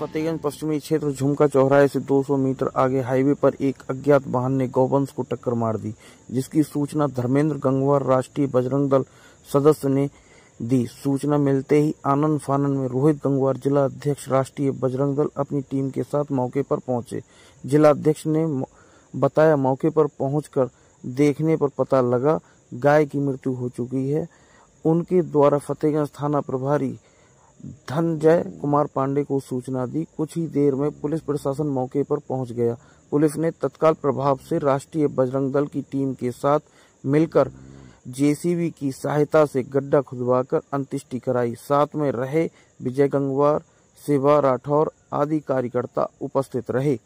फतेहगंज पश्चिमी क्षेत्र झुमका चौराहे से 200 मीटर आगे हाईवे पर एक अज्ञात वाहन ने गौवंश को टक्कर मार दी जिसकी सूचना धर्मेंद्र गंगवार राष्ट्रीय बजरंग दल सदस्य ने दी सूचना मिलते ही आनंद फानन में रोहित गंगवार जिला अध्यक्ष राष्ट्रीय बजरंग दल अपनी टीम के साथ मौके पर पहुंचे जिला अध्यक्ष ने बताया मौके पर पहुंचकर देखने पर पता लगा गाय की मृत्यु हो चुकी है उनके द्वारा फतेहगंज थाना प्रभारी धनजय कुमार पांडे को सूचना दी कुछ ही देर में पुलिस प्रशासन मौके पर पहुंच गया पुलिस ने तत्काल प्रभाव से राष्ट्रीय बजरंग दल की टीम के साथ मिलकर जेसीबी की सहायता से गड्ढा खुदवाकर अंत्येष्टि कराई साथ में रहे विजय गंगवार शिवा राठौर आदि कार्यकर्ता उपस्थित रहे